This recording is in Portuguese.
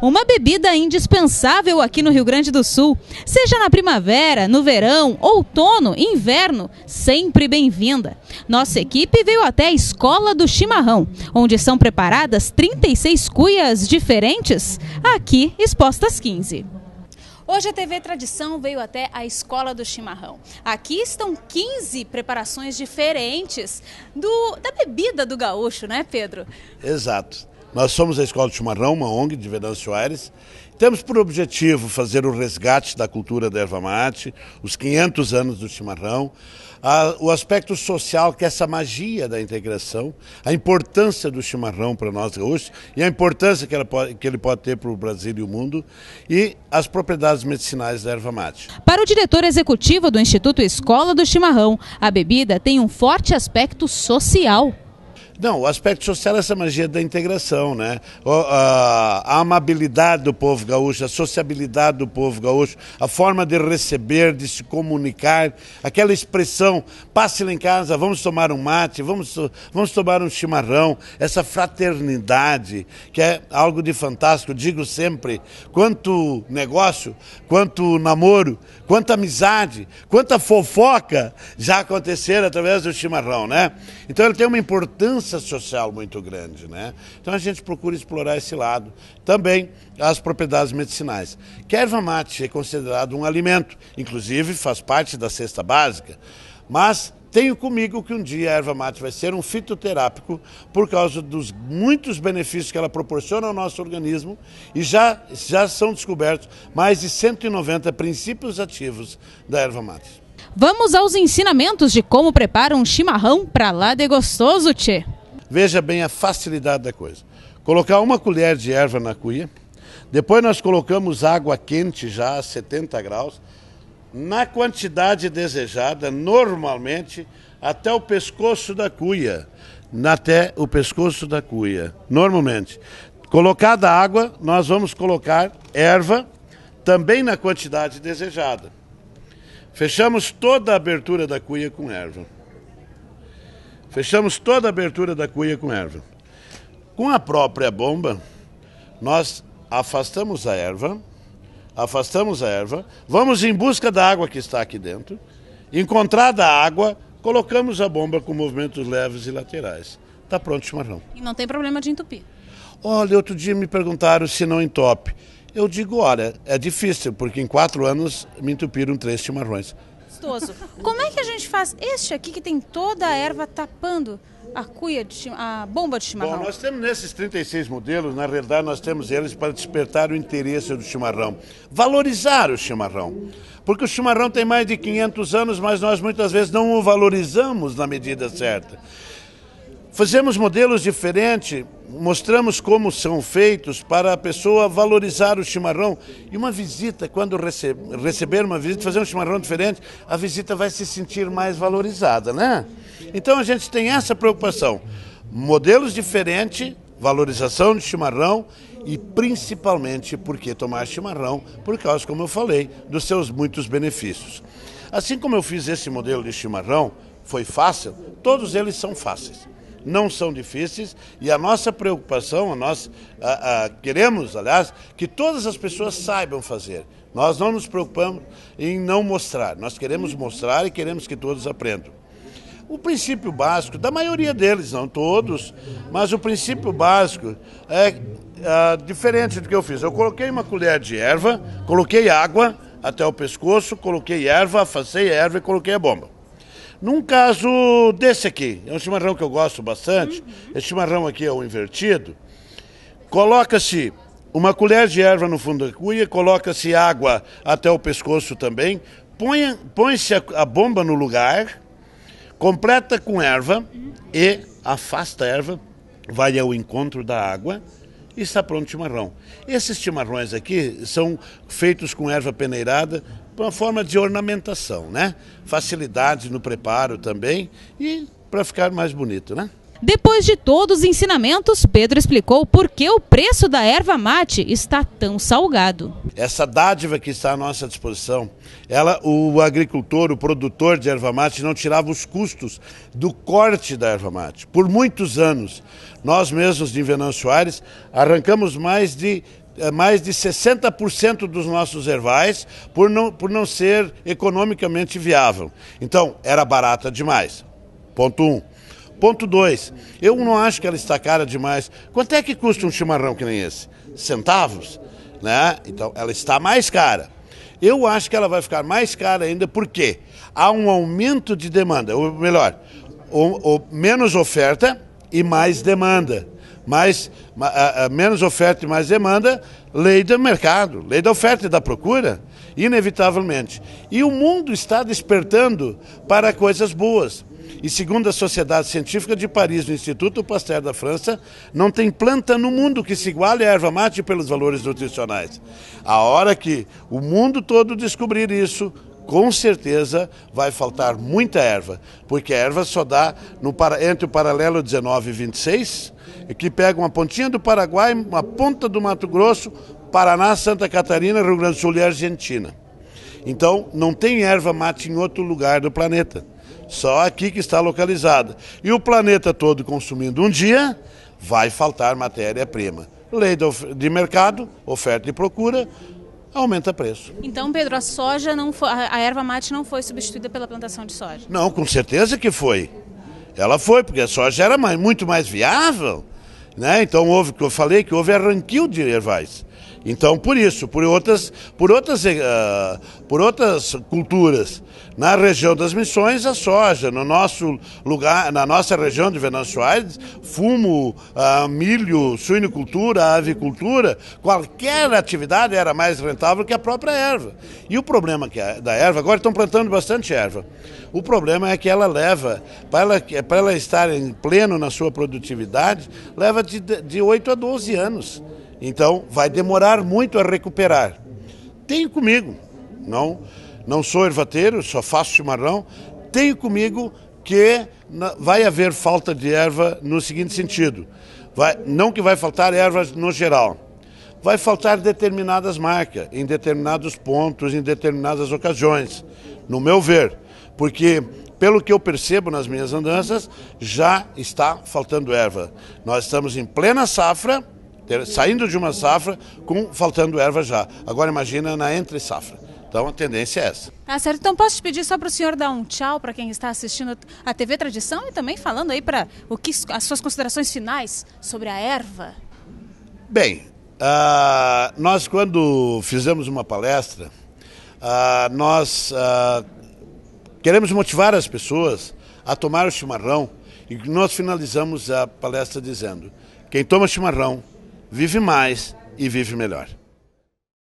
Uma bebida indispensável aqui no Rio Grande do Sul. Seja na primavera, no verão, outono, inverno, sempre bem-vinda. Nossa equipe veio até a Escola do Chimarrão, onde são preparadas 36 cuias diferentes, aqui expostas 15. Hoje a TV Tradição veio até a Escola do Chimarrão. Aqui estão 15 preparações diferentes do, da bebida do gaúcho, né, Pedro? Exato. Nós somos a Escola de Chimarrão, uma ONG de Venâncio Aires. Temos por objetivo fazer o resgate da cultura da erva mate, os 500 anos do chimarrão, a, o aspecto social, que é essa magia da integração, a importância do chimarrão para nós gaúchos e a importância que, pode, que ele pode ter para o Brasil e o mundo e as propriedades medicinais da erva mate. Para o diretor executivo do Instituto Escola do Chimarrão, a bebida tem um forte aspecto social. Não, o aspecto social é essa magia da integração, né? A, amabilidade do povo gaúcho, a sociabilidade do povo gaúcho, a forma de receber, de se comunicar, aquela expressão, passe lá em casa, vamos tomar um mate, vamos, vamos tomar um chimarrão, essa fraternidade, que é algo de fantástico, digo sempre, quanto negócio, quanto namoro, quanta amizade, quanta fofoca já aconteceram através do chimarrão, né? Então ele tem uma importância social muito grande. Né? Então a gente procura explorar esse lado. Também as propriedades medicinais. Erva mate é considerado um alimento, inclusive faz parte da cesta básica, mas tenho comigo que um dia a erva mate vai ser um fitoterápico por causa dos muitos benefícios que ela proporciona ao nosso organismo e já, já são descobertos mais de 190 princípios ativos da erva mate. Vamos aos ensinamentos de como prepara um chimarrão para lá de gostoso, Tchê. Veja bem a facilidade da coisa. Colocar uma colher de erva na cuia, depois nós colocamos água quente já a 70 graus, na quantidade desejada, normalmente até o pescoço da cuia. Até o pescoço da cuia, normalmente. Colocada a água, nós vamos colocar erva, também na quantidade desejada. Fechamos toda a abertura da cuia com erva. Fechamos toda a abertura da cuia com erva. Com a própria bomba, nós afastamos a erva, afastamos a erva, vamos em busca da água que está aqui dentro. Encontrada a água, colocamos a bomba com movimentos leves e laterais. Está pronto o chimarrão. E não tem problema de entupir. Olha, outro dia me perguntaram se não entope. Eu digo, olha, é difícil, porque em quatro anos me entupiram três chimarrões gostoso. Como é que a gente faz este aqui que tem toda a erva tapando? a cuia de, a bomba de chimarrão? Bom, nós temos nesses 36 modelos, na realidade nós temos eles para despertar o interesse do chimarrão, valorizar o chimarrão. Porque o chimarrão tem mais de 500 anos, mas nós muitas vezes não o valorizamos na medida certa. Fazemos modelos diferentes, mostramos como são feitos para a pessoa valorizar o chimarrão. E uma visita, quando rece receber uma visita, fazer um chimarrão diferente, a visita vai se sentir mais valorizada, né? Então a gente tem essa preocupação. Modelos diferentes, valorização do chimarrão e principalmente porque tomar chimarrão, por causa, como eu falei, dos seus muitos benefícios. Assim como eu fiz esse modelo de chimarrão, foi fácil, todos eles são fáceis não são difíceis e a nossa preocupação, nós a, a, queremos, aliás, que todas as pessoas saibam fazer. Nós não nos preocupamos em não mostrar, nós queremos mostrar e queremos que todos aprendam. O princípio básico, da maioria deles, não todos, mas o princípio básico é ah, diferente do que eu fiz. Eu coloquei uma colher de erva, coloquei água até o pescoço, coloquei erva, afastei a erva e coloquei a bomba. Num caso desse aqui, é um chimarrão que eu gosto bastante. Uhum. Esse chimarrão aqui é o invertido. Coloca-se uma colher de erva no fundo da cuia, coloca-se água até o pescoço também, põe-se põe a, a bomba no lugar, completa com erva e afasta a erva, vai ao encontro da água e está pronto o chimarrão. Esses chimarrões aqui são feitos com erva peneirada, para uma forma de ornamentação, né? Facilidade no preparo também e para ficar mais bonito, né? Depois de todos os ensinamentos, Pedro explicou por que o preço da erva mate está tão salgado. Essa dádiva que está à nossa disposição, ela, o agricultor, o produtor de erva mate não tirava os custos do corte da erva mate. Por muitos anos, nós mesmos de Venâncio Soares arrancamos mais de é, mais de 60% dos nossos ervais por não, por não ser economicamente viável. Então, era barata demais. Ponto 1. Um. Ponto 2. Eu não acho que ela está cara demais. Quanto é que custa um chimarrão que nem esse? Centavos? Né? Então, ela está mais cara. Eu acho que ela vai ficar mais cara ainda porque há um aumento de demanda, ou melhor, ou, ou menos oferta e mais demanda mais, a, a, menos oferta e mais demanda, lei do mercado, lei da oferta e da procura, inevitavelmente. E o mundo está despertando para coisas boas. E segundo a Sociedade Científica de Paris, o Instituto Pasteur da França, não tem planta no mundo que se iguale à erva mate pelos valores nutricionais. A hora que o mundo todo descobrir isso, com certeza vai faltar muita erva, porque a erva só dá no, entre o paralelo 19 e 26, que pega uma pontinha do Paraguai, uma ponta do Mato Grosso, Paraná, Santa Catarina, Rio Grande do Sul e Argentina. Então, não tem erva mate em outro lugar do planeta. Só aqui que está localizada. E o planeta todo consumindo um dia, vai faltar matéria-prima. Lei de mercado, oferta e procura, aumenta preço. Então, Pedro, a soja não foi, a erva mate não foi substituída pela plantação de soja? Não, com certeza que foi. Ela foi, porque a soja era mais, muito mais viável. Né? Então houve, que eu falei que houve arranquio de ervais. Então por isso, por outras, por outras, uh, por outras culturas, na região das Missões a soja, no nosso lugar, na nossa região de Venâncio Aires, fumo, uh, milho, suinocultura, avicultura, qualquer atividade era mais rentável que a própria erva. E o problema que é da erva, agora estão plantando bastante erva. O problema é que ela leva, para ela, para ela estar em pleno na sua produtividade, leva de, de 8 a 12 anos. Então, vai demorar muito a recuperar. Tenho comigo, não, não sou ervateiro, só faço chimarrão. Tenho comigo que vai haver falta de erva no seguinte sentido: vai, não que vai faltar ervas no geral, vai faltar determinadas marcas, em determinados pontos, em determinadas ocasiões. No meu ver, porque pelo que eu percebo nas minhas andanças, já está faltando erva. Nós estamos em plena safra, saindo de uma safra, com faltando erva já. Agora imagina na entre safra. Então a tendência é essa. Tá certo. Então posso te pedir só para o senhor dar um tchau para quem está assistindo a TV Tradição e também falando aí para o que as suas considerações finais sobre a erva. Bem, uh, nós quando fizemos uma palestra, uh, nós uh, Queremos motivar as pessoas a tomar o chimarrão e nós finalizamos a palestra dizendo: quem toma chimarrão vive mais e vive melhor.